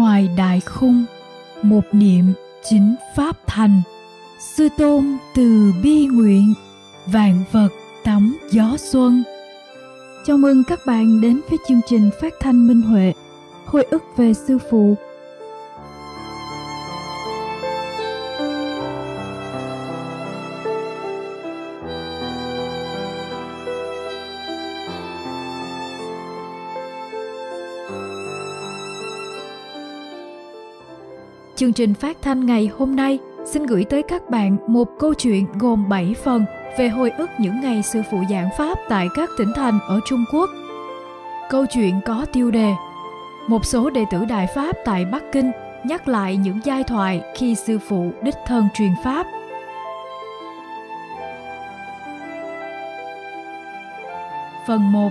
ngoài đại khung một niệm chính pháp thành sư tôn từ bi nguyện vạn vật tắm gió xuân chào mừng các bạn đến với chương trình phát thanh minh huệ hồi ức về sư phụ Chương trình phát thanh ngày hôm nay xin gửi tới các bạn một câu chuyện gồm 7 phần về hồi ức những ngày sư phụ giảng pháp tại các tỉnh thành ở Trung Quốc. Câu chuyện có tiêu đề Một số đệ tử Đại Pháp tại Bắc Kinh nhắc lại những giai thoại khi sư phụ đích thân truyền Pháp. Phần 1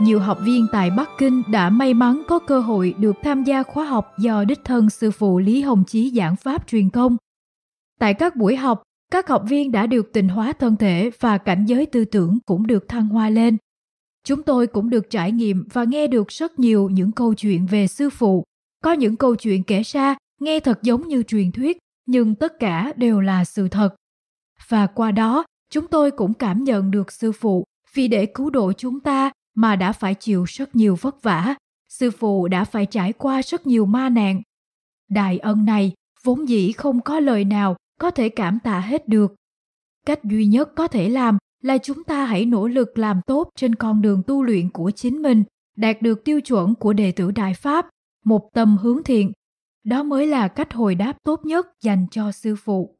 nhiều học viên tại Bắc Kinh đã may mắn có cơ hội được tham gia khóa học do đích thân sư phụ Lý Hồng Chí giảng pháp truyền công. Tại các buổi học, các học viên đã được tình hóa thân thể và cảnh giới tư tưởng cũng được thăng hoa lên. Chúng tôi cũng được trải nghiệm và nghe được rất nhiều những câu chuyện về sư phụ. Có những câu chuyện kể ra nghe thật giống như truyền thuyết, nhưng tất cả đều là sự thật. Và qua đó, chúng tôi cũng cảm nhận được sư phụ vì để cứu độ chúng ta mà đã phải chịu rất nhiều vất vả, sư phụ đã phải trải qua rất nhiều ma nạn. Đại ân này vốn dĩ không có lời nào có thể cảm tạ hết được. Cách duy nhất có thể làm là chúng ta hãy nỗ lực làm tốt trên con đường tu luyện của chính mình, đạt được tiêu chuẩn của đệ tử Đại Pháp, một tâm hướng thiện. Đó mới là cách hồi đáp tốt nhất dành cho sư phụ.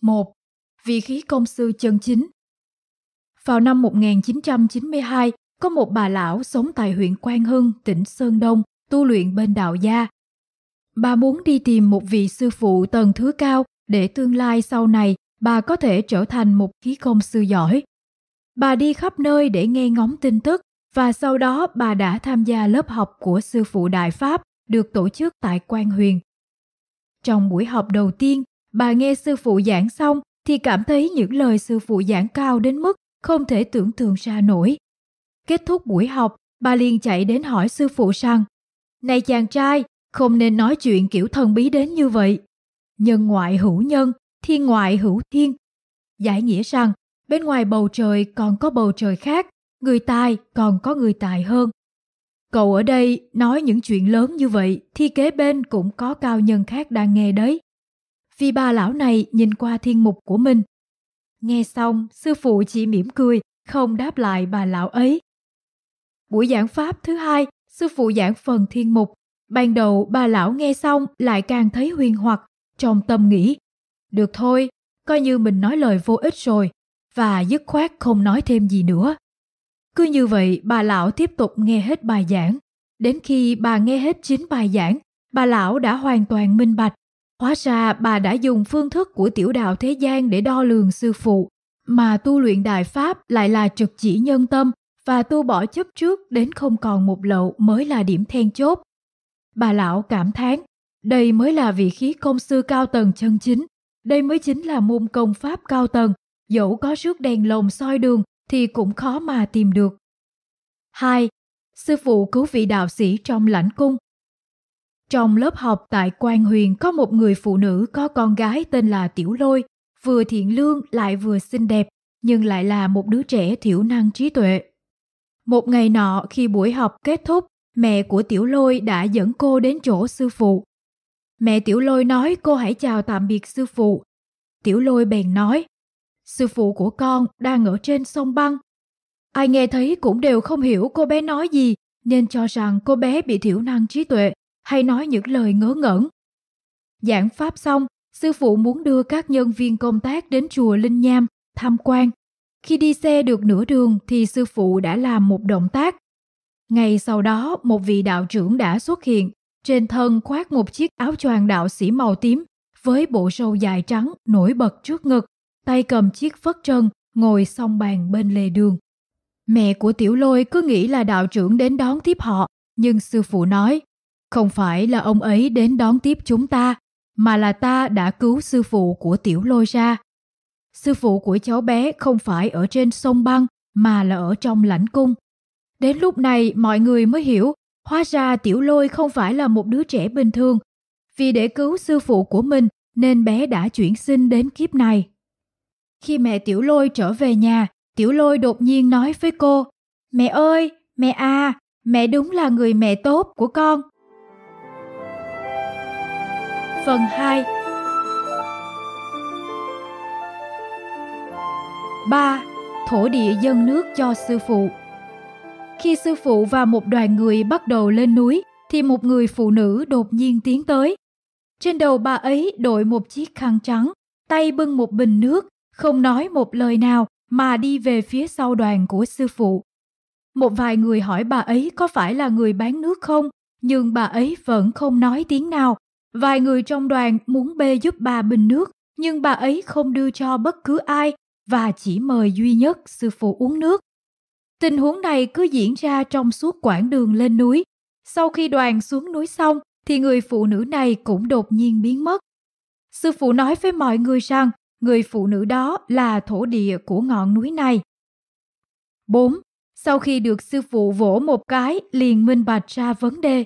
1. Vị khí công sư chân chính Vào năm 1992, có một bà lão sống tại huyện Quang Hưng, tỉnh Sơn Đông, tu luyện bên đạo gia. Bà muốn đi tìm một vị sư phụ tầng thứ cao để tương lai sau này bà có thể trở thành một khí công sư giỏi. Bà đi khắp nơi để nghe ngóng tin tức và sau đó bà đã tham gia lớp học của sư phụ Đại Pháp được tổ chức tại Quan Huyền. Trong buổi học đầu tiên, bà nghe sư phụ giảng xong thì cảm thấy những lời sư phụ giảng cao đến mức không thể tưởng tượng ra nổi. Kết thúc buổi học, bà liền chạy đến hỏi sư phụ rằng Này chàng trai, không nên nói chuyện kiểu thần bí đến như vậy. Nhân ngoại hữu nhân, thiên ngoại hữu thiên. Giải nghĩa rằng, bên ngoài bầu trời còn có bầu trời khác, người tài còn có người tài hơn. Cậu ở đây nói những chuyện lớn như vậy thì kế bên cũng có cao nhân khác đang nghe đấy. Vì bà lão này nhìn qua thiên mục của mình. Nghe xong, sư phụ chỉ mỉm cười, không đáp lại bà lão ấy Buổi giảng pháp thứ hai, sư phụ giảng phần thiên mục. Ban đầu bà lão nghe xong lại càng thấy huyền hoặc, trong tâm nghĩ. Được thôi, coi như mình nói lời vô ích rồi, và dứt khoát không nói thêm gì nữa. Cứ như vậy bà lão tiếp tục nghe hết bài giảng. Đến khi bà nghe hết chín bài giảng, bà lão đã hoàn toàn minh bạch. Hóa ra bà đã dùng phương thức của tiểu đạo thế gian để đo lường sư phụ, mà tu luyện đại pháp lại là trực chỉ nhân tâm, và tu bỏ chấp trước đến không còn một lậu mới là điểm then chốt. Bà lão cảm thán, đây mới là vị khí công sư cao tầng chân chính, đây mới chính là môn công pháp cao tầng, dẫu có rước đèn lồng soi đường thì cũng khó mà tìm được. 2. Sư phụ cứu vị đạo sĩ trong lãnh cung Trong lớp học tại Quan Huyền có một người phụ nữ có con gái tên là Tiểu Lôi, vừa thiện lương lại vừa xinh đẹp, nhưng lại là một đứa trẻ thiểu năng trí tuệ một ngày nọ khi buổi học kết thúc, mẹ của Tiểu Lôi đã dẫn cô đến chỗ sư phụ. Mẹ Tiểu Lôi nói cô hãy chào tạm biệt sư phụ. Tiểu Lôi bèn nói, sư phụ của con đang ở trên sông băng. Ai nghe thấy cũng đều không hiểu cô bé nói gì nên cho rằng cô bé bị thiểu năng trí tuệ hay nói những lời ngớ ngẩn. Giảng pháp xong, sư phụ muốn đưa các nhân viên công tác đến chùa Linh Nham tham quan khi đi xe được nửa đường thì sư phụ đã làm một động tác. Ngay sau đó, một vị đạo trưởng đã xuất hiện, trên thân khoác một chiếc áo choàng đạo sĩ màu tím với bộ sâu dài trắng nổi bật trước ngực, tay cầm chiếc phất trần ngồi song bàn bên lề đường. Mẹ của Tiểu Lôi cứ nghĩ là đạo trưởng đến đón tiếp họ, nhưng sư phụ nói, không phải là ông ấy đến đón tiếp chúng ta, mà là ta đã cứu sư phụ của Tiểu Lôi ra. Sư phụ của cháu bé không phải ở trên sông băng mà là ở trong lãnh cung. Đến lúc này mọi người mới hiểu, hóa ra tiểu lôi không phải là một đứa trẻ bình thường. Vì để cứu sư phụ của mình nên bé đã chuyển sinh đến kiếp này. Khi mẹ tiểu lôi trở về nhà, tiểu lôi đột nhiên nói với cô, Mẹ ơi, mẹ à, mẹ đúng là người mẹ tốt của con. Phần 2 3. Thổ địa dân nước cho sư phụ Khi sư phụ và một đoàn người bắt đầu lên núi, thì một người phụ nữ đột nhiên tiến tới. Trên đầu bà ấy đội một chiếc khăn trắng, tay bưng một bình nước, không nói một lời nào mà đi về phía sau đoàn của sư phụ. Một vài người hỏi bà ấy có phải là người bán nước không, nhưng bà ấy vẫn không nói tiếng nào. Vài người trong đoàn muốn bê giúp bà bình nước, nhưng bà ấy không đưa cho bất cứ ai và chỉ mời duy nhất sư phụ uống nước. Tình huống này cứ diễn ra trong suốt quãng đường lên núi. Sau khi đoàn xuống núi xong thì người phụ nữ này cũng đột nhiên biến mất. Sư phụ nói với mọi người rằng người phụ nữ đó là thổ địa của ngọn núi này. 4. Sau khi được sư phụ vỗ một cái liền minh bạch ra vấn đề.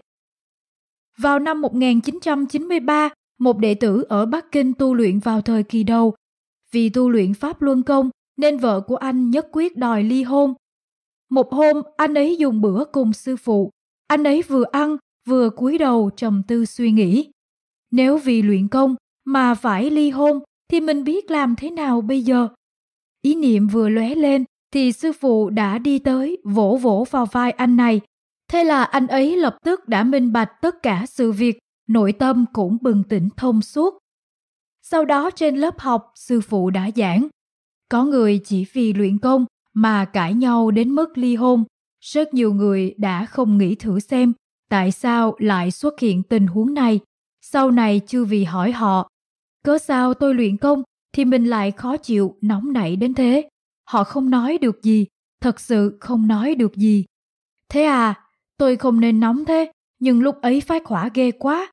Vào năm 1993, một đệ tử ở Bắc Kinh tu luyện vào thời kỳ đầu vì tu luyện pháp luân công nên vợ của anh nhất quyết đòi ly hôn. Một hôm anh ấy dùng bữa cùng sư phụ, anh ấy vừa ăn vừa cúi đầu trầm tư suy nghĩ. Nếu vì luyện công mà phải ly hôn thì mình biết làm thế nào bây giờ? Ý niệm vừa lóe lên thì sư phụ đã đi tới vỗ vỗ vào vai anh này. Thế là anh ấy lập tức đã minh bạch tất cả sự việc, nội tâm cũng bừng tỉnh thông suốt. Sau đó trên lớp học, sư phụ đã giảng. Có người chỉ vì luyện công mà cãi nhau đến mức ly hôn. Rất nhiều người đã không nghĩ thử xem tại sao lại xuất hiện tình huống này. Sau này chưa vì hỏi họ, cớ sao tôi luyện công thì mình lại khó chịu, nóng nảy đến thế. Họ không nói được gì, thật sự không nói được gì. Thế à, tôi không nên nóng thế, nhưng lúc ấy phát khỏa ghê quá.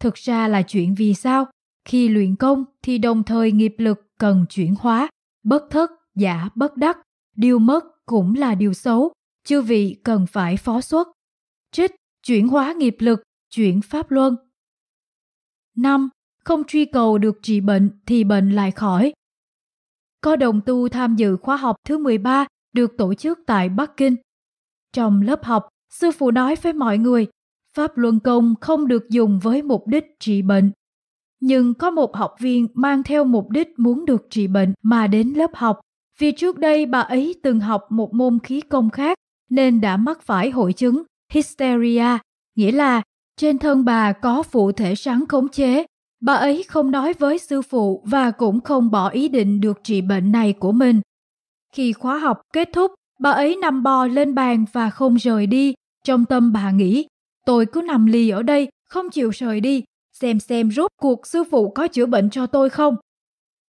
Thực ra là chuyện vì sao? Khi luyện công thì đồng thời nghiệp lực cần chuyển hóa, bất thất, giả bất đắc, điều mất cũng là điều xấu, chư vị cần phải phó xuất. Trích chuyển hóa nghiệp lực, chuyển pháp luân. năm Không truy cầu được trị bệnh thì bệnh lại khỏi. Có đồng tu tham dự khóa học thứ 13 được tổ chức tại Bắc Kinh. Trong lớp học, sư phụ nói với mọi người, pháp luân công không được dùng với mục đích trị bệnh nhưng có một học viên mang theo mục đích muốn được trị bệnh mà đến lớp học vì trước đây bà ấy từng học một môn khí công khác nên đã mắc phải hội chứng hysteria, nghĩa là trên thân bà có phụ thể sáng khống chế. Bà ấy không nói với sư phụ và cũng không bỏ ý định được trị bệnh này của mình. Khi khóa học kết thúc, bà ấy nằm bò lên bàn và không rời đi. Trong tâm bà nghĩ, tôi cứ nằm lì ở đây, không chịu rời đi, xem xem rốt cuộc sư phụ có chữa bệnh cho tôi không.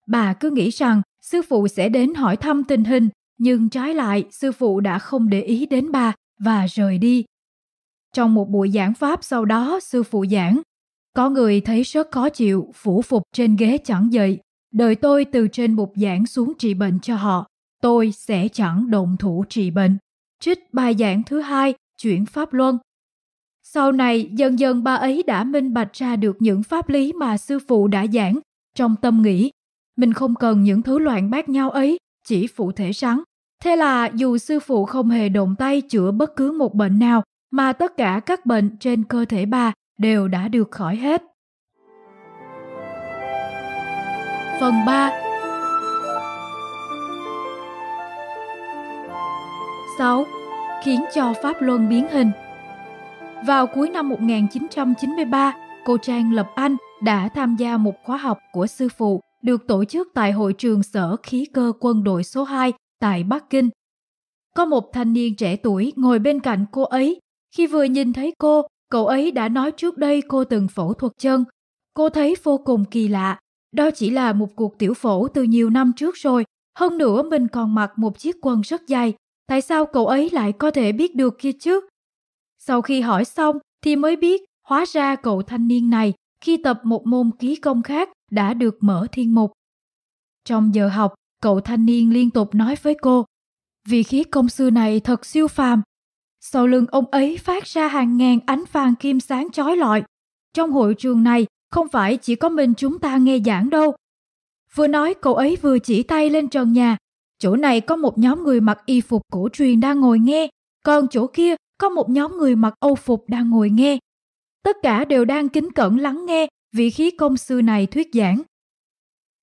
Bà cứ nghĩ rằng sư phụ sẽ đến hỏi thăm tình hình, nhưng trái lại sư phụ đã không để ý đến bà và rời đi. Trong một buổi giảng pháp sau đó, sư phụ giảng, có người thấy rất khó chịu, phủ phục trên ghế chẳng dậy, đợi tôi từ trên bục giảng xuống trị bệnh cho họ, tôi sẽ chẳng động thủ trị bệnh. Trích bài giảng thứ hai, chuyển pháp luân, sau này, dần dần bà ấy đã minh bạch ra được những pháp lý mà sư phụ đã giảng trong tâm nghĩ. Mình không cần những thứ loạn bát nhau ấy, chỉ phụ thể rắn. Thế là dù sư phụ không hề động tay chữa bất cứ một bệnh nào, mà tất cả các bệnh trên cơ thể bà đều đã được khỏi hết. Phần 3 6. Khiến cho Pháp Luân biến hình vào cuối năm 1993, cô Trang Lập Anh đã tham gia một khóa học của sư phụ được tổ chức tại hội trường sở khí cơ quân đội số 2 tại Bắc Kinh. Có một thanh niên trẻ tuổi ngồi bên cạnh cô ấy. Khi vừa nhìn thấy cô, cậu ấy đã nói trước đây cô từng phẫu thuật chân. Cô thấy vô cùng kỳ lạ. Đó chỉ là một cuộc tiểu phẫu từ nhiều năm trước rồi. Hơn nữa mình còn mặc một chiếc quần rất dài. Tại sao cậu ấy lại có thể biết được kia chứ? Sau khi hỏi xong thì mới biết hóa ra cậu thanh niên này khi tập một môn ký công khác đã được mở thiên mục. Trong giờ học, cậu thanh niên liên tục nói với cô, vị khí công sư này thật siêu phàm. Sau lưng ông ấy phát ra hàng ngàn ánh vàng kim sáng chói lọi. Trong hội trường này không phải chỉ có mình chúng ta nghe giảng đâu. Vừa nói cậu ấy vừa chỉ tay lên trần nhà. Chỗ này có một nhóm người mặc y phục cổ truyền đang ngồi nghe, còn chỗ kia có một nhóm người mặc âu phục đang ngồi nghe. Tất cả đều đang kính cẩn lắng nghe vị khí công sư này thuyết giảng.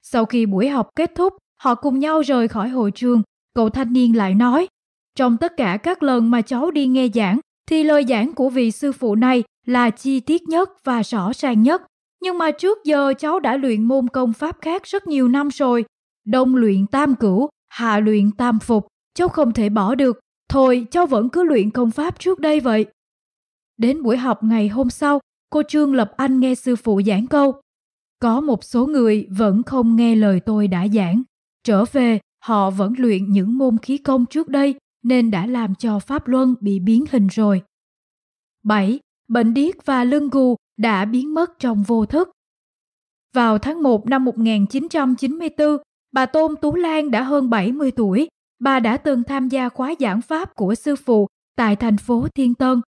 Sau khi buổi học kết thúc, họ cùng nhau rời khỏi hội trường, cậu thanh niên lại nói, trong tất cả các lần mà cháu đi nghe giảng, thì lời giảng của vị sư phụ này là chi tiết nhất và rõ ràng nhất. Nhưng mà trước giờ cháu đã luyện môn công pháp khác rất nhiều năm rồi. Đông luyện tam cửu, hạ luyện tam phục, cháu không thể bỏ được Thôi, cháu vẫn cứ luyện công pháp trước đây vậy. Đến buổi học ngày hôm sau, cô Trương Lập Anh nghe sư phụ giảng câu. Có một số người vẫn không nghe lời tôi đã giảng. Trở về, họ vẫn luyện những môn khí công trước đây nên đã làm cho Pháp Luân bị biến hình rồi. 7. Bệnh điếc và lưng gù đã biến mất trong vô thức. Vào tháng 1 năm 1994, bà Tôn Tú Lan đã hơn 70 tuổi, Bà đã từng tham gia khóa giảng pháp của sư phụ tại thành phố Thiên Tân.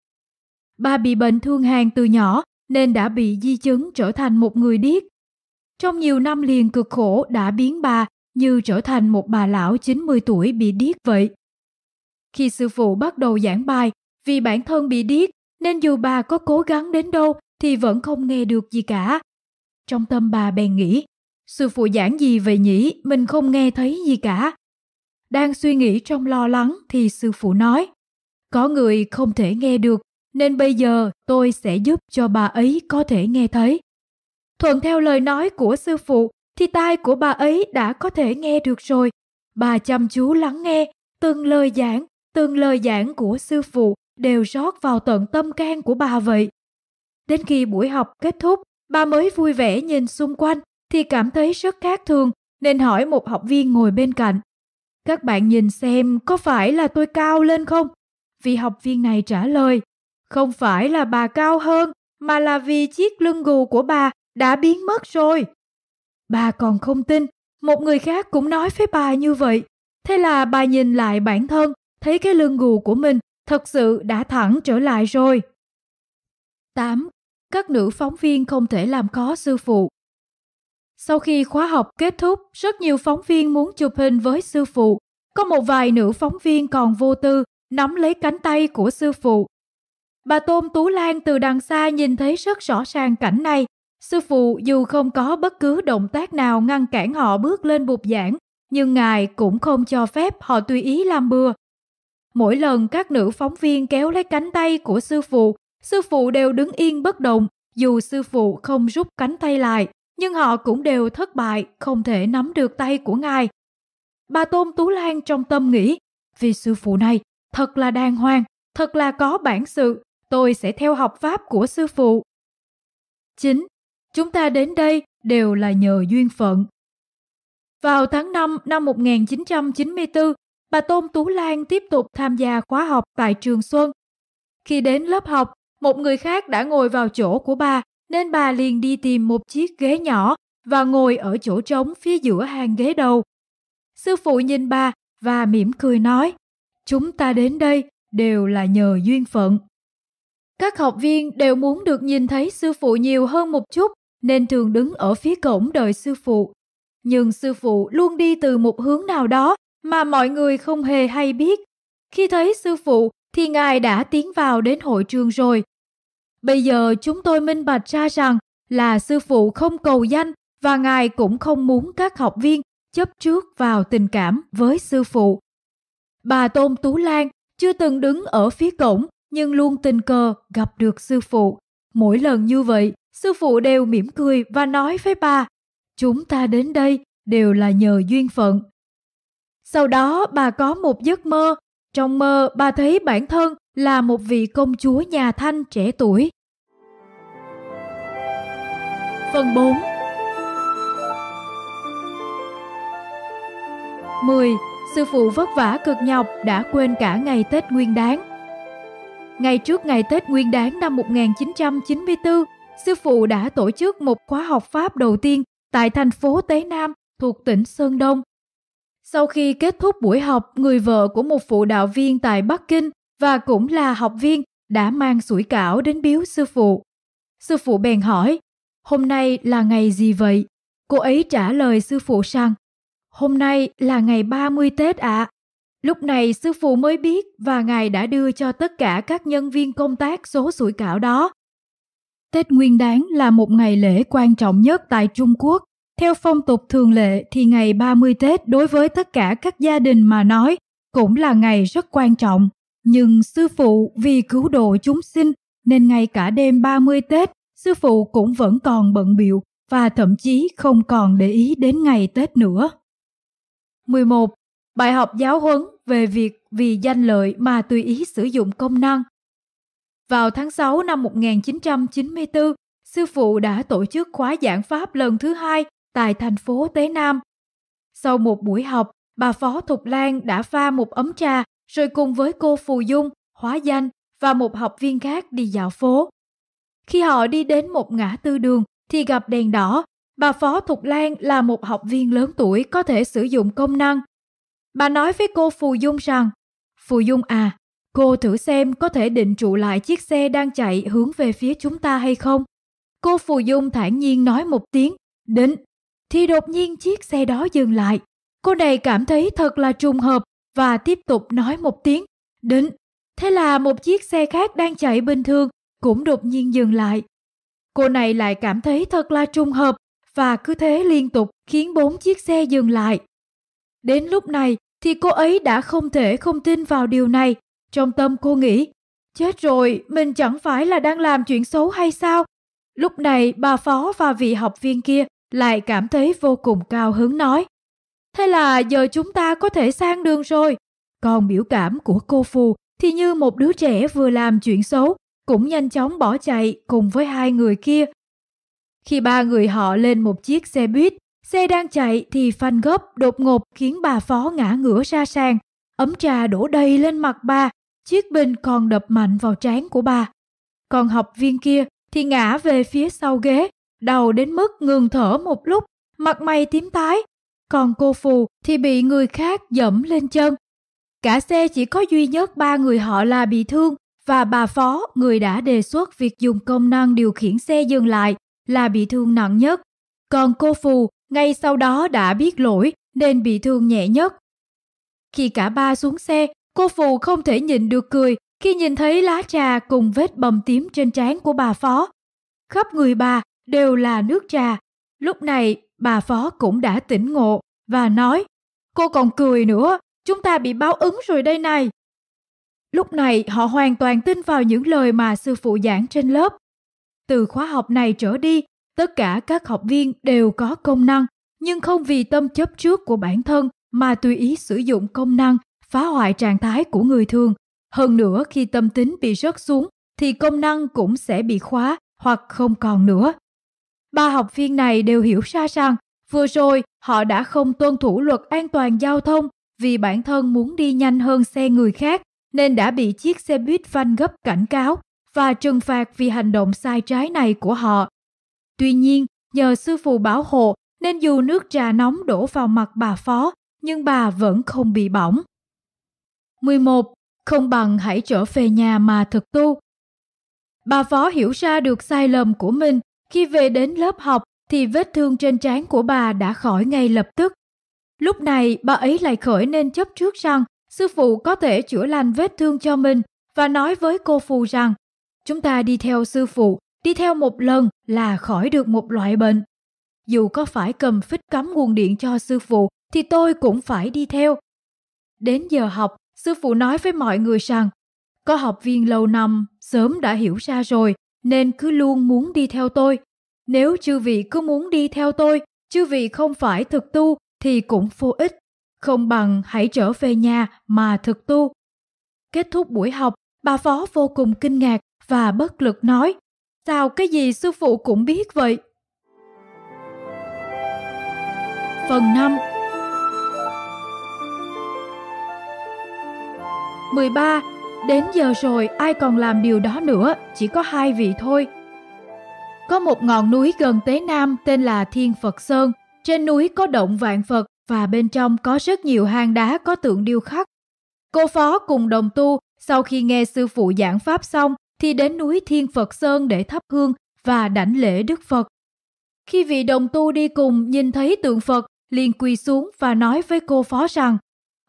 Bà bị bệnh thương hàn từ nhỏ nên đã bị di chứng trở thành một người điếc. Trong nhiều năm liền cực khổ đã biến bà như trở thành một bà lão 90 tuổi bị điếc vậy. Khi sư phụ bắt đầu giảng bài, vì bản thân bị điếc nên dù bà có cố gắng đến đâu thì vẫn không nghe được gì cả. Trong tâm bà bèn nghĩ, sư phụ giảng gì vậy nhỉ, mình không nghe thấy gì cả đang suy nghĩ trong lo lắng thì sư phụ nói có người không thể nghe được nên bây giờ tôi sẽ giúp cho bà ấy có thể nghe thấy thuận theo lời nói của sư phụ thì tai của bà ấy đã có thể nghe được rồi bà chăm chú lắng nghe từng lời giảng từng lời giảng của sư phụ đều rót vào tận tâm can của bà vậy đến khi buổi học kết thúc bà mới vui vẻ nhìn xung quanh thì cảm thấy rất khác thường nên hỏi một học viên ngồi bên cạnh các bạn nhìn xem có phải là tôi cao lên không? Vị học viên này trả lời, không phải là bà cao hơn, mà là vì chiếc lưng gù của bà đã biến mất rồi. Bà còn không tin, một người khác cũng nói với bà như vậy. Thế là bà nhìn lại bản thân, thấy cái lưng gù của mình thật sự đã thẳng trở lại rồi. 8. Các nữ phóng viên không thể làm khó sư phụ sau khi khóa học kết thúc, rất nhiều phóng viên muốn chụp hình với sư phụ. Có một vài nữ phóng viên còn vô tư, nắm lấy cánh tay của sư phụ. Bà Tôn Tú Lan từ đằng xa nhìn thấy rất rõ ràng cảnh này. Sư phụ dù không có bất cứ động tác nào ngăn cản họ bước lên bục giảng, nhưng ngài cũng không cho phép họ tùy ý làm bừa. Mỗi lần các nữ phóng viên kéo lấy cánh tay của sư phụ, sư phụ đều đứng yên bất động, dù sư phụ không rút cánh tay lại nhưng họ cũng đều thất bại, không thể nắm được tay của ngài. Bà Tôn Tú Lan trong tâm nghĩ, vì sư phụ này thật là đàng hoàng, thật là có bản sự, tôi sẽ theo học pháp của sư phụ. chính Chúng ta đến đây đều là nhờ duyên phận. Vào tháng 5 năm 1994, bà Tôn Tú Lan tiếp tục tham gia khóa học tại Trường Xuân. Khi đến lớp học, một người khác đã ngồi vào chỗ của bà nên bà liền đi tìm một chiếc ghế nhỏ và ngồi ở chỗ trống phía giữa hàng ghế đầu. Sư phụ nhìn bà và mỉm cười nói, chúng ta đến đây đều là nhờ duyên phận. Các học viên đều muốn được nhìn thấy sư phụ nhiều hơn một chút nên thường đứng ở phía cổng đợi sư phụ. Nhưng sư phụ luôn đi từ một hướng nào đó mà mọi người không hề hay biết. Khi thấy sư phụ thì ngài đã tiến vào đến hội trường rồi Bây giờ chúng tôi minh bạch ra rằng là sư phụ không cầu danh và ngài cũng không muốn các học viên chấp trước vào tình cảm với sư phụ. Bà Tôn Tú Lan chưa từng đứng ở phía cổng nhưng luôn tình cờ gặp được sư phụ. Mỗi lần như vậy, sư phụ đều mỉm cười và nói với bà, chúng ta đến đây đều là nhờ duyên phận. Sau đó bà có một giấc mơ, trong mơ bà thấy bản thân là một vị công chúa nhà Thanh trẻ tuổi. Phần 4 10. Sư phụ vất vả cực nhọc đã quên cả ngày Tết Nguyên Đán. ngày trước ngày Tết Nguyên Đán năm 1994, sư phụ đã tổ chức một khóa học Pháp đầu tiên tại thành phố Tế Nam thuộc tỉnh Sơn Đông. Sau khi kết thúc buổi học, người vợ của một phụ đạo viên tại Bắc Kinh và cũng là học viên đã mang sủi cảo đến biếu sư phụ. Sư phụ bèn hỏi, hôm nay là ngày gì vậy? Cô ấy trả lời sư phụ rằng, hôm nay là ngày 30 Tết ạ. À. Lúc này sư phụ mới biết và ngài đã đưa cho tất cả các nhân viên công tác số sủi cảo đó. Tết Nguyên Đán là một ngày lễ quan trọng nhất tại Trung Quốc. Theo phong tục thường lệ thì ngày 30 Tết đối với tất cả các gia đình mà nói cũng là ngày rất quan trọng. Nhưng sư phụ vì cứu độ chúng sinh nên ngay cả đêm 30 Tết sư phụ cũng vẫn còn bận biệu và thậm chí không còn để ý đến ngày Tết nữa. 11. Bài học giáo huấn về việc vì danh lợi mà tùy ý sử dụng công năng. Vào tháng 6 năm 1994, sư phụ đã tổ chức khóa giảng pháp lần thứ hai tại thành phố Tế Nam. Sau một buổi học, bà Phó Thục Lan đã pha một ấm trà rồi cùng với cô Phù Dung, Hóa Danh và một học viên khác đi dạo phố. Khi họ đi đến một ngã tư đường thì gặp đèn đỏ. Bà Phó Thục Lan là một học viên lớn tuổi có thể sử dụng công năng. Bà nói với cô Phù Dung rằng, Phù Dung à, cô thử xem có thể định trụ lại chiếc xe đang chạy hướng về phía chúng ta hay không. Cô Phù Dung thản nhiên nói một tiếng, định. Thì đột nhiên chiếc xe đó dừng lại. Cô này cảm thấy thật là trùng hợp và tiếp tục nói một tiếng, định. Thế là một chiếc xe khác đang chạy bình thường cũng đột nhiên dừng lại. Cô này lại cảm thấy thật là trùng hợp và cứ thế liên tục khiến bốn chiếc xe dừng lại. Đến lúc này thì cô ấy đã không thể không tin vào điều này. Trong tâm cô nghĩ, chết rồi, mình chẳng phải là đang làm chuyện xấu hay sao? Lúc này bà phó và vị học viên kia lại cảm thấy vô cùng cao hứng nói. Thế là giờ chúng ta có thể sang đường rồi. Còn biểu cảm của cô Phù thì như một đứa trẻ vừa làm chuyện xấu, cũng nhanh chóng bỏ chạy cùng với hai người kia. Khi ba người họ lên một chiếc xe buýt, xe đang chạy thì phanh gấp đột ngột khiến bà phó ngã ngửa ra sàn. Ấm trà đổ đầy lên mặt bà, chiếc bình còn đập mạnh vào trán của bà. Còn học viên kia thì ngã về phía sau ghế, đầu đến mức ngừng thở một lúc, mặt mày tím tái. Còn cô Phù thì bị người khác dẫm lên chân. Cả xe chỉ có duy nhất ba người họ là bị thương, và bà Phó, người đã đề xuất việc dùng công năng điều khiển xe dừng lại là bị thương nặng nhất. Còn cô Phù ngay sau đó đã biết lỗi nên bị thương nhẹ nhất. Khi cả ba xuống xe, cô Phù không thể nhịn được cười khi nhìn thấy lá trà cùng vết bầm tím trên trán của bà Phó. Khắp người bà đều là nước trà. Lúc này, bà Phó cũng đã tỉnh ngộ và nói Cô còn cười nữa, chúng ta bị báo ứng rồi đây này. Lúc này họ hoàn toàn tin vào những lời mà sư phụ giảng trên lớp. Từ khóa học này trở đi, tất cả các học viên đều có công năng, nhưng không vì tâm chấp trước của bản thân mà tùy ý sử dụng công năng phá hoại trạng thái của người thường. Hơn nữa khi tâm tính bị rớt xuống thì công năng cũng sẽ bị khóa hoặc không còn nữa. Ba học viên này đều hiểu ra rằng vừa rồi họ đã không tuân thủ luật an toàn giao thông vì bản thân muốn đi nhanh hơn xe người khác nên đã bị chiếc xe buýt phanh gấp cảnh cáo và trừng phạt vì hành động sai trái này của họ. Tuy nhiên, nhờ sư phụ bảo hộ nên dù nước trà nóng đổ vào mặt bà phó, nhưng bà vẫn không bị bỏng. 11. Không bằng hãy trở về nhà mà thực tu. Bà phó hiểu ra được sai lầm của mình, khi về đến lớp học thì vết thương trên trán của bà đã khỏi ngay lập tức. Lúc này bà ấy lại khởi nên chấp trước rằng sư phụ có thể chữa lành vết thương cho mình và nói với cô phù rằng chúng ta đi theo sư phụ đi theo một lần là khỏi được một loại bệnh dù có phải cầm phích cắm nguồn điện cho sư phụ thì tôi cũng phải đi theo đến giờ học sư phụ nói với mọi người rằng có học viên lâu năm sớm đã hiểu ra rồi nên cứ luôn muốn đi theo tôi nếu chư vị cứ muốn đi theo tôi chư vị không phải thực tu thì cũng vô ích không bằng hãy trở về nhà mà thực tu. Kết thúc buổi học, bà phó vô cùng kinh ngạc và bất lực nói, sao cái gì sư phụ cũng biết vậy? Phần 5 13. Đến giờ rồi ai còn làm điều đó nữa, chỉ có hai vị thôi. Có một ngọn núi gần Tế Nam tên là Thiên Phật Sơn. Trên núi có động vạn Phật và bên trong có rất nhiều hang đá có tượng điêu khắc. Cô phó cùng đồng tu sau khi nghe sư phụ giảng pháp xong thì đến núi Thiên Phật Sơn để thắp hương và đảnh lễ Đức Phật. Khi vị đồng tu đi cùng nhìn thấy tượng Phật, liền quỳ xuống và nói với cô phó rằng: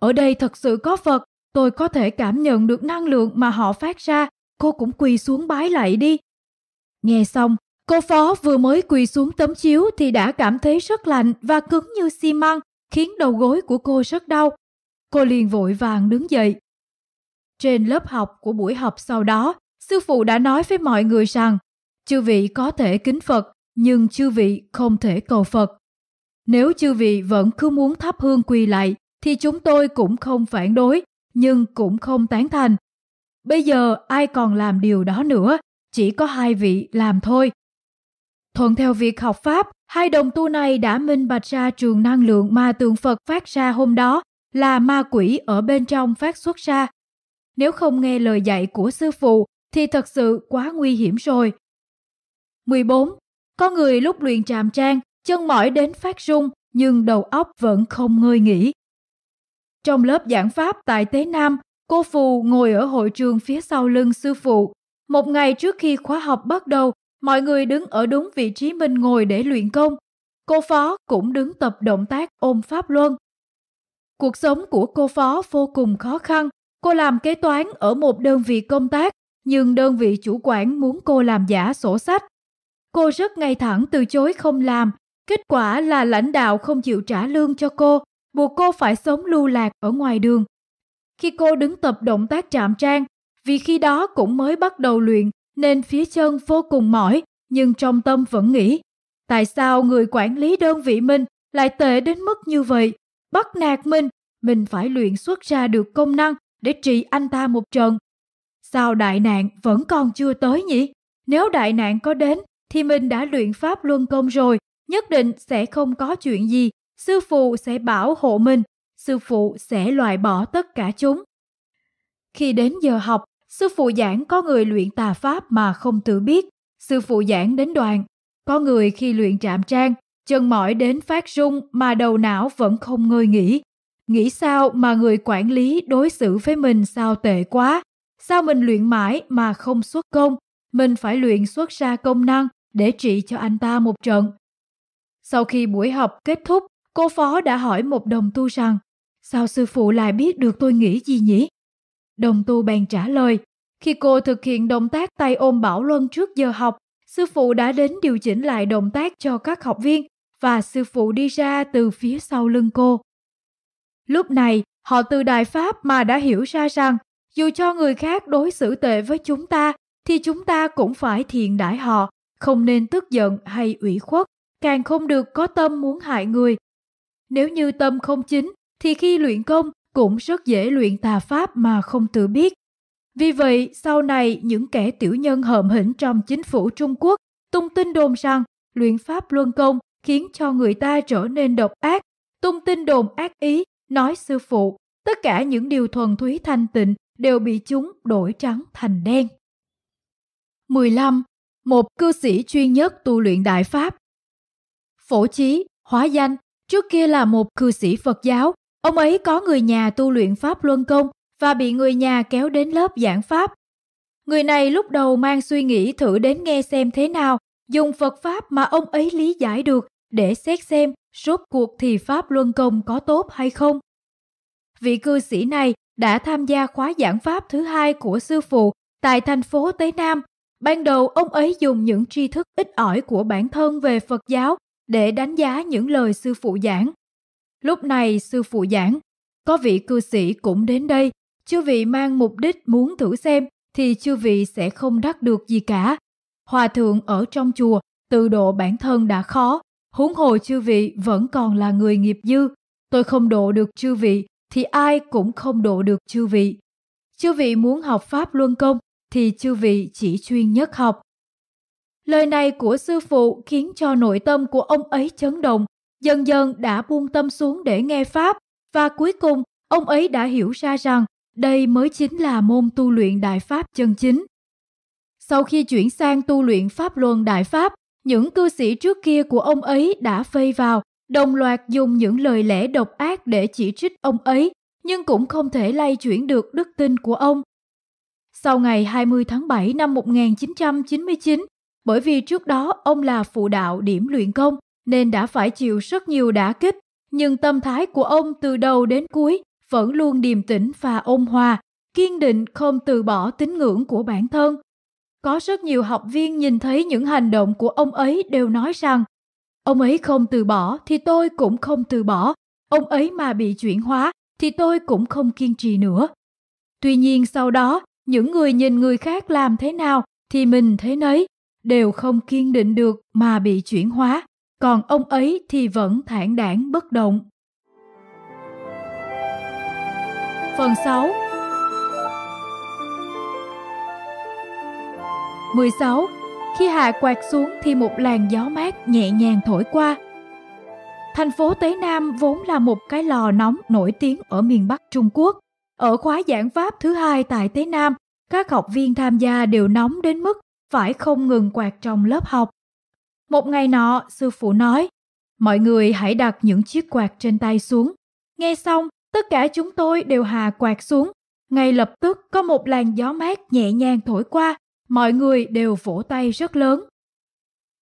"Ở đây thật sự có Phật, tôi có thể cảm nhận được năng lượng mà họ phát ra, cô cũng quỳ xuống bái lạy đi." Nghe xong, cô phó vừa mới quỳ xuống tấm chiếu thì đã cảm thấy rất lạnh và cứng như xi măng, khiến đầu gối của cô rất đau. Cô liền vội vàng đứng dậy. Trên lớp học của buổi học sau đó, sư phụ đã nói với mọi người rằng chư vị có thể kính Phật nhưng chư vị không thể cầu Phật. Nếu chư vị vẫn cứ muốn thắp hương quỳ lại thì chúng tôi cũng không phản đối nhưng cũng không tán thành. Bây giờ ai còn làm điều đó nữa, chỉ có hai vị làm thôi. Thuận theo việc học Pháp, Hai đồng tu này đã minh bạch ra trường năng lượng mà tượng Phật phát ra hôm đó là ma quỷ ở bên trong phát xuất ra. Nếu không nghe lời dạy của sư phụ thì thật sự quá nguy hiểm rồi. 14. Có người lúc luyện tràm trang, chân mỏi đến phát rung nhưng đầu óc vẫn không ngơi nghỉ. Trong lớp giảng pháp tại Tế Nam, cô Phù ngồi ở hội trường phía sau lưng sư phụ. Một ngày trước khi khóa học bắt đầu, Mọi người đứng ở đúng vị trí mình ngồi để luyện công. Cô phó cũng đứng tập động tác ôm pháp luân. Cuộc sống của cô phó vô cùng khó khăn. Cô làm kế toán ở một đơn vị công tác, nhưng đơn vị chủ quản muốn cô làm giả sổ sách. Cô rất ngay thẳng từ chối không làm. Kết quả là lãnh đạo không chịu trả lương cho cô, buộc cô phải sống lưu lạc ở ngoài đường. Khi cô đứng tập động tác chạm trang, vì khi đó cũng mới bắt đầu luyện nên phía chân vô cùng mỏi nhưng trong tâm vẫn nghĩ tại sao người quản lý đơn vị mình lại tệ đến mức như vậy bắt nạt mình mình phải luyện xuất ra được công năng để trị anh ta một trận sao đại nạn vẫn còn chưa tới nhỉ nếu đại nạn có đến thì mình đã luyện pháp luân công rồi nhất định sẽ không có chuyện gì sư phụ sẽ bảo hộ mình sư phụ sẽ loại bỏ tất cả chúng khi đến giờ học Sư phụ giảng có người luyện tà pháp mà không tự biết. Sư phụ giảng đến đoàn. Có người khi luyện trạm trang, chân mỏi đến phát rung mà đầu não vẫn không ngơi nghỉ. Nghĩ sao mà người quản lý đối xử với mình sao tệ quá? Sao mình luyện mãi mà không xuất công? Mình phải luyện xuất ra công năng để trị cho anh ta một trận. Sau khi buổi học kết thúc, cô phó đã hỏi một đồng tu rằng, sao sư phụ lại biết được tôi nghĩ gì nhỉ? Đồng tu bèn trả lời, khi cô thực hiện động tác tay ôm Bảo Luân trước giờ học, sư phụ đã đến điều chỉnh lại động tác cho các học viên và sư phụ đi ra từ phía sau lưng cô. Lúc này, họ từ Đại Pháp mà đã hiểu ra rằng dù cho người khác đối xử tệ với chúng ta thì chúng ta cũng phải thiện đãi họ, không nên tức giận hay ủy khuất, càng không được có tâm muốn hại người. Nếu như tâm không chính thì khi luyện công cũng rất dễ luyện tà pháp mà không tự biết. Vì vậy, sau này những kẻ tiểu nhân hợm hỉnh trong chính phủ Trung Quốc tung tin đồn rằng luyện pháp luân công khiến cho người ta trở nên độc ác, tung tin đồn ác ý, nói sư phụ, tất cả những điều thuần túy thanh tịnh đều bị chúng đổi trắng thành đen. 15. Một cư sĩ chuyên nhất tu luyện đại pháp. Phổ Chí, hóa danh, trước kia là một cư sĩ Phật giáo Ông ấy có người nhà tu luyện Pháp Luân Công và bị người nhà kéo đến lớp giảng Pháp. Người này lúc đầu mang suy nghĩ thử đến nghe xem thế nào, dùng Phật Pháp mà ông ấy lý giải được để xét xem rốt cuộc thì Pháp Luân Công có tốt hay không. Vị cư sĩ này đã tham gia khóa giảng Pháp thứ hai của sư phụ tại thành phố Tây Nam. Ban đầu ông ấy dùng những tri thức ít ỏi của bản thân về Phật giáo để đánh giá những lời sư phụ giảng Lúc này sư phụ giảng, có vị cư sĩ cũng đến đây, chư vị mang mục đích muốn thử xem thì chư vị sẽ không đắc được gì cả. Hòa thượng ở trong chùa tự độ bản thân đã khó, huống hồ chư vị vẫn còn là người nghiệp dư. Tôi không độ được chư vị thì ai cũng không độ được chư vị. Chư vị muốn học Pháp Luân Công thì chư vị chỉ chuyên nhất học. Lời này của sư phụ khiến cho nội tâm của ông ấy chấn động, dần dần đã buông tâm xuống để nghe Pháp và cuối cùng ông ấy đã hiểu ra rằng đây mới chính là môn tu luyện Đại Pháp chân chính. Sau khi chuyển sang tu luyện Pháp Luân Đại Pháp, những cư sĩ trước kia của ông ấy đã phây vào, đồng loạt dùng những lời lẽ độc ác để chỉ trích ông ấy, nhưng cũng không thể lay chuyển được đức tin của ông. Sau ngày 20 tháng 7 năm 1999, bởi vì trước đó ông là phụ đạo điểm luyện công, nên đã phải chịu rất nhiều đả kích, nhưng tâm thái của ông từ đầu đến cuối vẫn luôn điềm tĩnh và ôn hòa, kiên định không từ bỏ tín ngưỡng của bản thân. Có rất nhiều học viên nhìn thấy những hành động của ông ấy đều nói rằng ông ấy không từ bỏ thì tôi cũng không từ bỏ, ông ấy mà bị chuyển hóa thì tôi cũng không kiên trì nữa. Tuy nhiên sau đó, những người nhìn người khác làm thế nào thì mình thế nấy, đều không kiên định được mà bị chuyển hóa còn ông ấy thì vẫn thản đảng bất động. Phần 6 16. Khi hạ quạt xuống thì một làn gió mát nhẹ nhàng thổi qua. Thành phố Tây Nam vốn là một cái lò nóng nổi tiếng ở miền Bắc Trung Quốc. Ở khóa giảng pháp thứ hai tại Tây Nam, các học viên tham gia đều nóng đến mức phải không ngừng quạt trong lớp học một ngày nọ, sư phụ nói, mọi người hãy đặt những chiếc quạt trên tay xuống. Nghe xong, tất cả chúng tôi đều hạ quạt xuống. Ngay lập tức có một làn gió mát nhẹ nhàng thổi qua, mọi người đều vỗ tay rất lớn.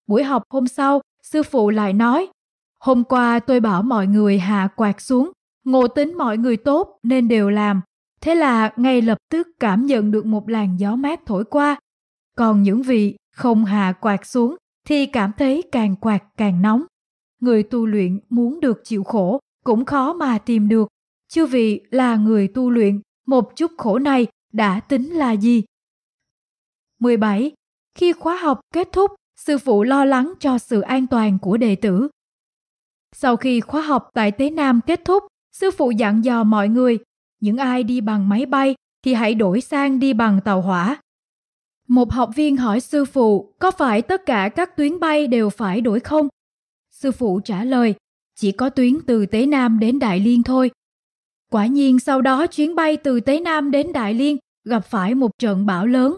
Buổi học hôm sau, sư phụ lại nói, hôm qua tôi bảo mọi người hạ quạt xuống, ngộ tính mọi người tốt nên đều làm. Thế là ngay lập tức cảm nhận được một làn gió mát thổi qua. Còn những vị không hạ quạt xuống thì cảm thấy càng quạt càng nóng. Người tu luyện muốn được chịu khổ cũng khó mà tìm được. Chứ vì là người tu luyện, một chút khổ này đã tính là gì? 17. Khi khóa học kết thúc, sư phụ lo lắng cho sự an toàn của đệ tử. Sau khi khóa học tại Tế Nam kết thúc, sư phụ dặn dò mọi người, những ai đi bằng máy bay thì hãy đổi sang đi bằng tàu hỏa. Một học viên hỏi sư phụ có phải tất cả các tuyến bay đều phải đổi không? Sư phụ trả lời, chỉ có tuyến từ Tế Nam đến Đại Liên thôi. Quả nhiên sau đó chuyến bay từ Tế Nam đến Đại Liên gặp phải một trận bão lớn.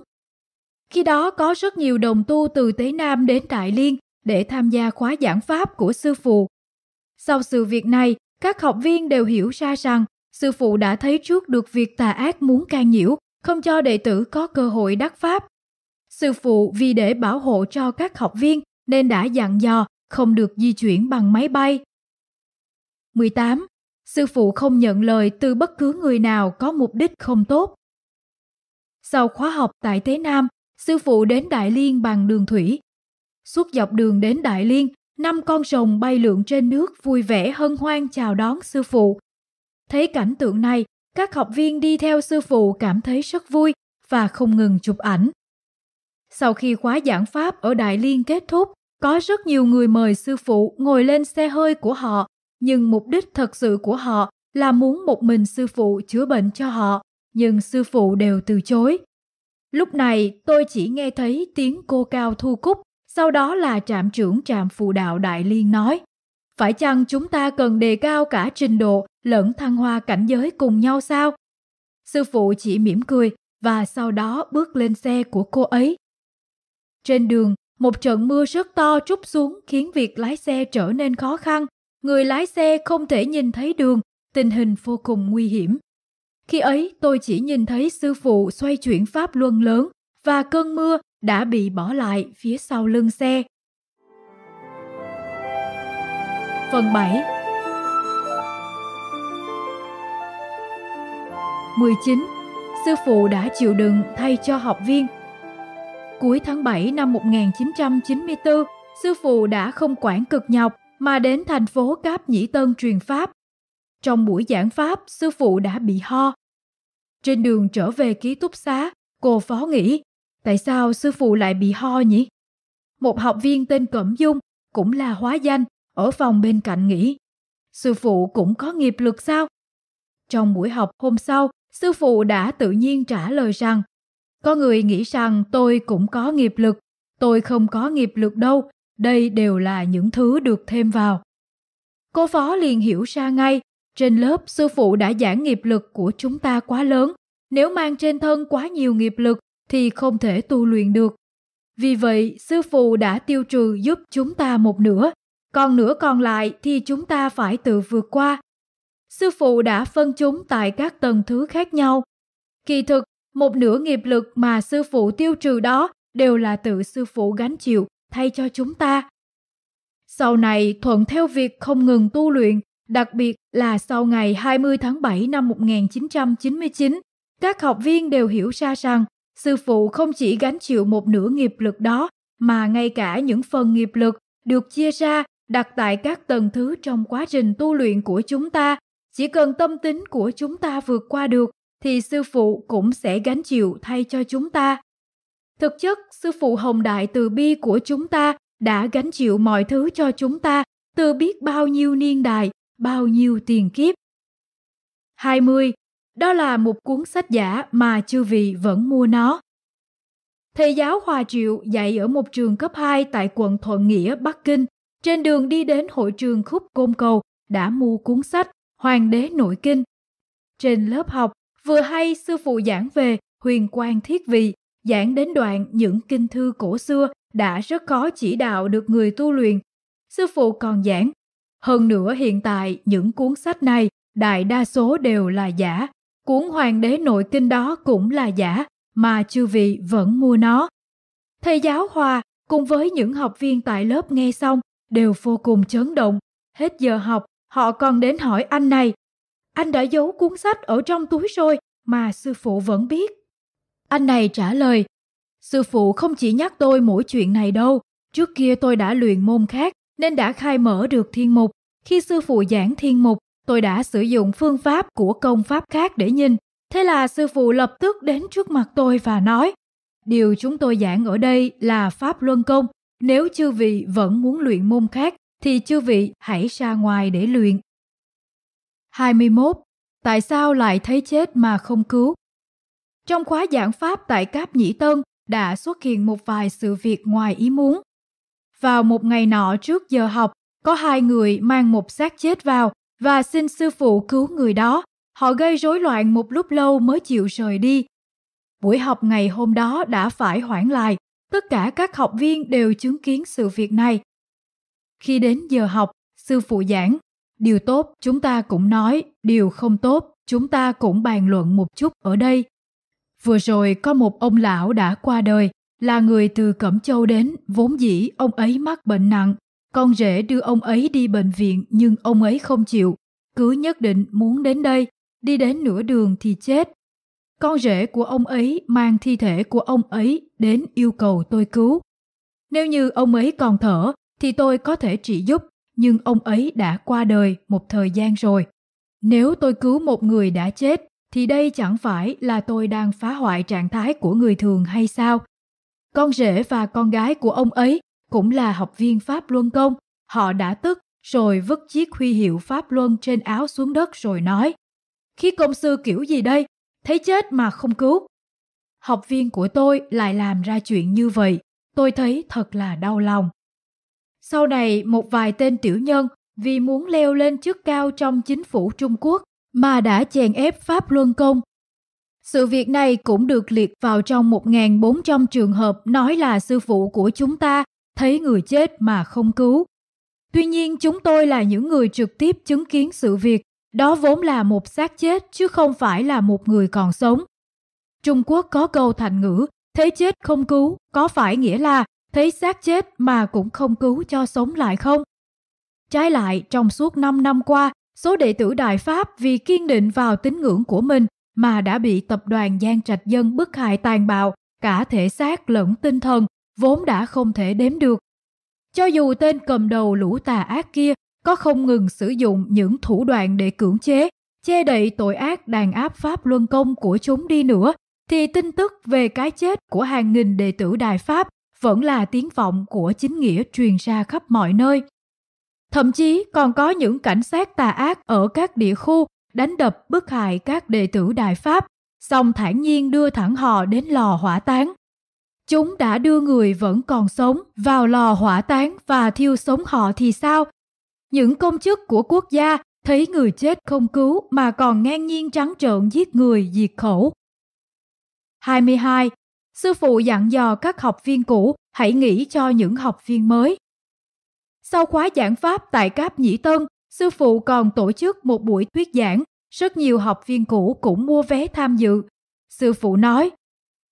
Khi đó có rất nhiều đồng tu từ Tế Nam đến Đại Liên để tham gia khóa giảng pháp của sư phụ. Sau sự việc này, các học viên đều hiểu ra rằng sư phụ đã thấy trước được việc tà ác muốn can nhiễu, không cho đệ tử có cơ hội đắc pháp Sư phụ vì để bảo hộ cho các học viên nên đã dặn dò không được di chuyển bằng máy bay. 18. Sư phụ không nhận lời từ bất cứ người nào có mục đích không tốt. Sau khóa học tại Tế Nam, sư phụ đến Đại Liên bằng đường thủy. Suốt dọc đường đến Đại Liên, năm con rồng bay lượn trên nước vui vẻ hân hoan chào đón sư phụ. Thấy cảnh tượng này, các học viên đi theo sư phụ cảm thấy rất vui và không ngừng chụp ảnh. Sau khi khóa giảng pháp ở Đại Liên kết thúc, có rất nhiều người mời sư phụ ngồi lên xe hơi của họ, nhưng mục đích thật sự của họ là muốn một mình sư phụ chữa bệnh cho họ, nhưng sư phụ đều từ chối. Lúc này tôi chỉ nghe thấy tiếng cô Cao Thu Cúc, sau đó là trạm trưởng trạm phụ đạo Đại Liên nói. Phải chăng chúng ta cần đề cao cả trình độ lẫn thăng hoa cảnh giới cùng nhau sao? Sư phụ chỉ mỉm cười và sau đó bước lên xe của cô ấy trên đường, một trận mưa rất to trút xuống khiến việc lái xe trở nên khó khăn. Người lái xe không thể nhìn thấy đường, tình hình vô cùng nguy hiểm. Khi ấy, tôi chỉ nhìn thấy sư phụ xoay chuyển pháp luân lớn và cơn mưa đã bị bỏ lại phía sau lưng xe. Phần 7 19. Sư phụ đã chịu đựng thay cho học viên Cuối tháng 7 năm 1994, sư phụ đã không quản cực nhọc mà đến thành phố Cáp Nhĩ Tân truyền Pháp. Trong buổi giảng Pháp, sư phụ đã bị ho. Trên đường trở về ký túc xá, cô phó nghĩ, tại sao sư phụ lại bị ho nhỉ? Một học viên tên Cẩm Dung, cũng là hóa danh, ở phòng bên cạnh nghĩ, sư phụ cũng có nghiệp lực sao? Trong buổi học hôm sau, sư phụ đã tự nhiên trả lời rằng có người nghĩ rằng tôi cũng có nghiệp lực, tôi không có nghiệp lực đâu, đây đều là những thứ được thêm vào. Cô phó liền hiểu ra ngay, trên lớp sư phụ đã giảng nghiệp lực của chúng ta quá lớn, nếu mang trên thân quá nhiều nghiệp lực thì không thể tu luyện được. Vì vậy, sư phụ đã tiêu trừ giúp chúng ta một nửa, còn nửa còn lại thì chúng ta phải tự vượt qua. Sư phụ đã phân chúng tại các tầng thứ khác nhau. Kỳ thực, một nửa nghiệp lực mà sư phụ tiêu trừ đó đều là tự sư phụ gánh chịu thay cho chúng ta. Sau này thuận theo việc không ngừng tu luyện, đặc biệt là sau ngày 20 tháng 7 năm 1999, các học viên đều hiểu ra rằng sư phụ không chỉ gánh chịu một nửa nghiệp lực đó mà ngay cả những phần nghiệp lực được chia ra đặt tại các tầng thứ trong quá trình tu luyện của chúng ta chỉ cần tâm tính của chúng ta vượt qua được thì sư phụ cũng sẽ gánh chịu thay cho chúng ta. Thực chất, sư phụ hồng đại từ bi của chúng ta đã gánh chịu mọi thứ cho chúng ta từ biết bao nhiêu niên đại, bao nhiêu tiền kiếp. 20. Đó là một cuốn sách giả mà chư vị vẫn mua nó. Thầy giáo Hòa Triệu dạy ở một trường cấp 2 tại quận Thuận Nghĩa, Bắc Kinh. Trên đường đi đến hội trường khúc Côn Cầu đã mua cuốn sách Hoàng đế nội kinh. Trên lớp học, vừa hay sư phụ giảng về huyền quan thiết vị, giảng đến đoạn những kinh thư cổ xưa đã rất khó chỉ đạo được người tu luyện. Sư phụ còn giảng, hơn nữa hiện tại những cuốn sách này đại đa số đều là giả, cuốn hoàng đế nội kinh đó cũng là giả, mà chư vị vẫn mua nó. Thầy giáo Hòa cùng với những học viên tại lớp nghe xong đều vô cùng chấn động. Hết giờ học, họ còn đến hỏi anh này anh đã giấu cuốn sách ở trong túi rồi mà sư phụ vẫn biết. Anh này trả lời, sư phụ không chỉ nhắc tôi mỗi chuyện này đâu, trước kia tôi đã luyện môn khác nên đã khai mở được thiên mục. Khi sư phụ giảng thiên mục, tôi đã sử dụng phương pháp của công pháp khác để nhìn. Thế là sư phụ lập tức đến trước mặt tôi và nói, điều chúng tôi giảng ở đây là pháp luân công. Nếu chư vị vẫn muốn luyện môn khác, thì chư vị hãy ra ngoài để luyện. 21. Tại sao lại thấy chết mà không cứu? Trong khóa giảng pháp tại Cáp Nhĩ Tân đã xuất hiện một vài sự việc ngoài ý muốn. Vào một ngày nọ trước giờ học, có hai người mang một xác chết vào và xin sư phụ cứu người đó. Họ gây rối loạn một lúc lâu mới chịu rời đi. Buổi học ngày hôm đó đã phải hoãn lại. Tất cả các học viên đều chứng kiến sự việc này. Khi đến giờ học, sư phụ giảng, điều tốt chúng ta cũng nói điều không tốt chúng ta cũng bàn luận một chút ở đây vừa rồi có một ông lão đã qua đời là người từ cẩm châu đến vốn dĩ ông ấy mắc bệnh nặng con rể đưa ông ấy đi bệnh viện nhưng ông ấy không chịu cứ nhất định muốn đến đây đi đến nửa đường thì chết con rể của ông ấy mang thi thể của ông ấy đến yêu cầu tôi cứu nếu như ông ấy còn thở thì tôi có thể trị giúp nhưng ông ấy đã qua đời một thời gian rồi nếu tôi cứu một người đã chết thì đây chẳng phải là tôi đang phá hoại trạng thái của người thường hay sao con rể và con gái của ông ấy cũng là học viên pháp luân công họ đã tức rồi vứt chiếc huy hiệu pháp luân trên áo xuống đất rồi nói khí công sư kiểu gì đây thấy chết mà không cứu học viên của tôi lại làm ra chuyện như vậy tôi thấy thật là đau lòng sau này, một vài tên tiểu nhân vì muốn leo lên chức cao trong chính phủ Trung Quốc mà đã chèn ép Pháp Luân Công. Sự việc này cũng được liệt vào trong 1.400 trường hợp nói là sư phụ của chúng ta thấy người chết mà không cứu. Tuy nhiên chúng tôi là những người trực tiếp chứng kiến sự việc, đó vốn là một xác chết chứ không phải là một người còn sống. Trung Quốc có câu thành ngữ, thế chết không cứu có phải nghĩa là thấy xác chết mà cũng không cứu cho sống lại không? Trái lại, trong suốt 5 năm qua, số đệ tử Đại Pháp vì kiên định vào tín ngưỡng của mình mà đã bị tập đoàn Giang Trạch Dân bức hại tàn bạo, cả thể xác lẫn tinh thần, vốn đã không thể đếm được. Cho dù tên cầm đầu lũ tà ác kia có không ngừng sử dụng những thủ đoạn để cưỡng chế, che đậy tội ác đàn áp Pháp Luân Công của chúng đi nữa, thì tin tức về cái chết của hàng nghìn đệ tử đại Pháp vẫn là tiếng vọng của chính nghĩa truyền ra khắp mọi nơi. Thậm chí còn có những cảnh sát tà ác ở các địa khu đánh đập bức hại các đệ tử Đại Pháp, xong thản nhiên đưa thẳng họ đến lò hỏa táng. Chúng đã đưa người vẫn còn sống vào lò hỏa táng và thiêu sống họ thì sao? Những công chức của quốc gia thấy người chết không cứu mà còn ngang nhiên trắng trợn giết người diệt khẩu. 22 sư phụ dặn dò các học viên cũ hãy nghĩ cho những học viên mới. Sau khóa giảng pháp tại Cáp Nhĩ Tân, sư phụ còn tổ chức một buổi thuyết giảng, rất nhiều học viên cũ cũng mua vé tham dự. Sư phụ nói,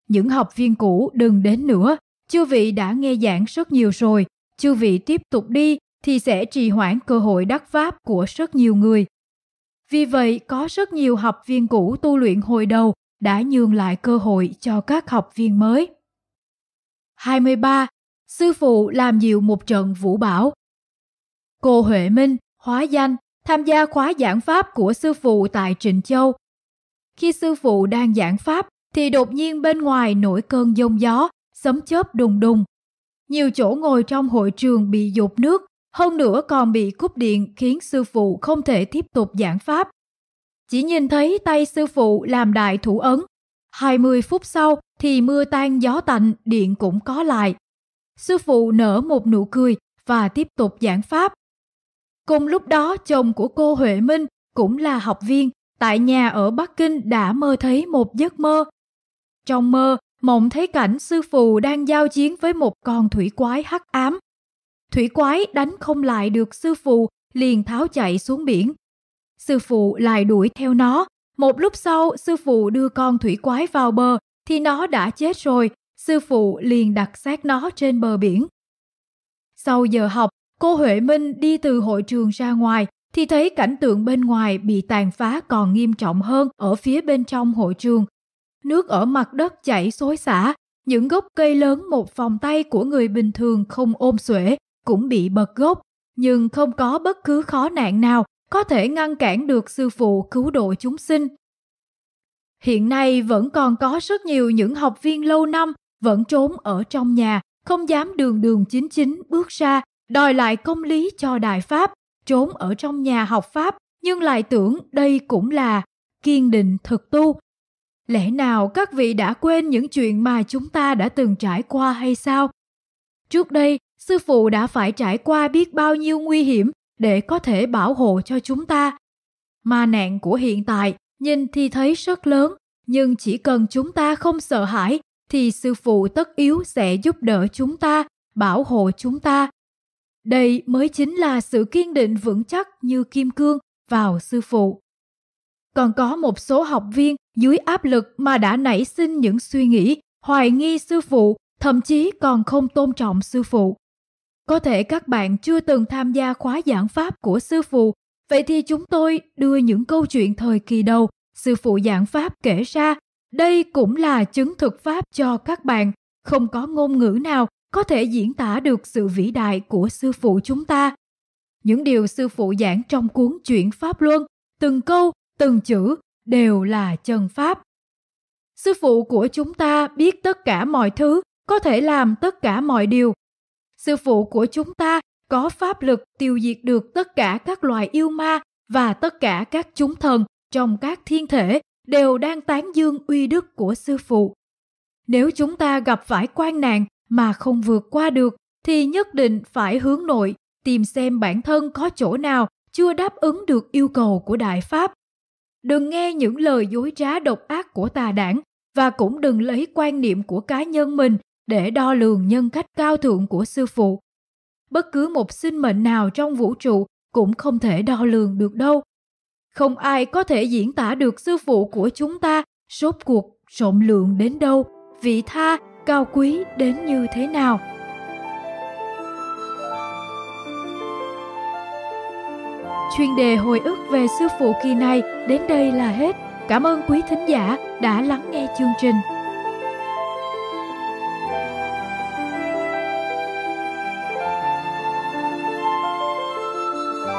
những học viên cũ đừng đến nữa, chư vị đã nghe giảng rất nhiều rồi, chư vị tiếp tục đi thì sẽ trì hoãn cơ hội đắc pháp của rất nhiều người. Vì vậy, có rất nhiều học viên cũ tu luyện hồi đầu đã nhường lại cơ hội cho các học viên mới. 23. Sư phụ làm dịu một trận vũ bảo. Cô Huệ Minh, hóa danh, tham gia khóa giảng pháp của sư phụ tại Trịnh Châu. Khi sư phụ đang giảng pháp thì đột nhiên bên ngoài nổi cơn giông gió, sấm chớp đùng đùng. Nhiều chỗ ngồi trong hội trường bị dột nước, hơn nữa còn bị cúp điện khiến sư phụ không thể tiếp tục giảng pháp. Chỉ nhìn thấy tay sư phụ làm đại thủ ấn. 20 phút sau thì mưa tan gió tạnh, điện cũng có lại. Sư phụ nở một nụ cười và tiếp tục giảng pháp. Cùng lúc đó chồng của cô Huệ Minh cũng là học viên tại nhà ở Bắc Kinh đã mơ thấy một giấc mơ. Trong mơ, mộng thấy cảnh sư phụ đang giao chiến với một con thủy quái hắc ám. Thủy quái đánh không lại được sư phụ liền tháo chạy xuống biển Sư phụ lại đuổi theo nó. Một lúc sau, sư phụ đưa con thủy quái vào bờ thì nó đã chết rồi. Sư phụ liền đặt xác nó trên bờ biển. Sau giờ học, cô Huệ Minh đi từ hội trường ra ngoài thì thấy cảnh tượng bên ngoài bị tàn phá còn nghiêm trọng hơn ở phía bên trong hội trường. Nước ở mặt đất chảy xối xả, những gốc cây lớn một vòng tay của người bình thường không ôm xuể cũng bị bật gốc, nhưng không có bất cứ khó nạn nào có thể ngăn cản được sư phụ cứu độ chúng sinh. Hiện nay vẫn còn có rất nhiều những học viên lâu năm vẫn trốn ở trong nhà, không dám đường đường chính chính bước ra, đòi lại công lý cho Đại Pháp, trốn ở trong nhà học Pháp nhưng lại tưởng đây cũng là kiên định thực tu. Lẽ nào các vị đã quên những chuyện mà chúng ta đã từng trải qua hay sao? Trước đây, sư phụ đã phải trải qua biết bao nhiêu nguy hiểm để có thể bảo hộ cho chúng ta. Ma nạn của hiện tại nhìn thì thấy rất lớn, nhưng chỉ cần chúng ta không sợ hãi thì sư phụ tất yếu sẽ giúp đỡ chúng ta, bảo hộ chúng ta. Đây mới chính là sự kiên định vững chắc như kim cương vào sư phụ. Còn có một số học viên dưới áp lực mà đã nảy sinh những suy nghĩ, hoài nghi sư phụ, thậm chí còn không tôn trọng sư phụ. Có thể các bạn chưa từng tham gia khóa giảng pháp của sư phụ, vậy thì chúng tôi đưa những câu chuyện thời kỳ đầu sư phụ giảng pháp kể ra. Đây cũng là chứng thực pháp cho các bạn, không có ngôn ngữ nào có thể diễn tả được sự vĩ đại của sư phụ chúng ta. Những điều sư phụ giảng trong cuốn Chuyển Pháp Luân, từng câu, từng chữ đều là chân pháp. Sư phụ của chúng ta biết tất cả mọi thứ, có thể làm tất cả mọi điều, Sư phụ của chúng ta có pháp lực tiêu diệt được tất cả các loài yêu ma và tất cả các chúng thần trong các thiên thể đều đang tán dương uy đức của sư phụ. Nếu chúng ta gặp phải quan nạn mà không vượt qua được thì nhất định phải hướng nội tìm xem bản thân có chỗ nào chưa đáp ứng được yêu cầu của đại pháp. Đừng nghe những lời dối trá độc ác của tà đảng và cũng đừng lấy quan niệm của cá nhân mình để đo lường nhân cách cao thượng của sư phụ. Bất cứ một sinh mệnh nào trong vũ trụ cũng không thể đo lường được đâu. Không ai có thể diễn tả được sư phụ của chúng ta sốt cuộc rộng lượng đến đâu, vị tha cao quý đến như thế nào. Chuyên đề hồi ức về sư phụ kỳ này đến đây là hết. Cảm ơn quý thính giả đã lắng nghe chương trình.